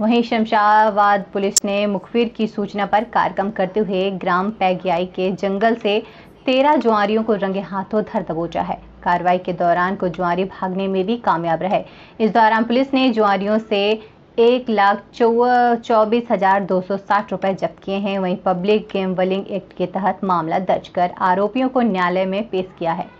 वहीं शमशाबाद पुलिस ने मुखबिर की सूचना पर कार्यक्रम करते हुए ग्राम पैगियाई के जंगल से तेरह जुआरियों को रंगे हाथों धर दबोचा है कार्रवाई के दौरान को जुआरी भागने में भी कामयाब रहे इस दौरान पुलिस ने जुआरियों से एक लाख चौबीस हजार दो सौ साठ रुपए जब्त किए हैं वहीं पब्लिक गेम वलिंग एक्ट के तहत मामला दर्ज कर आरोपियों को न्यायालय में पेश किया है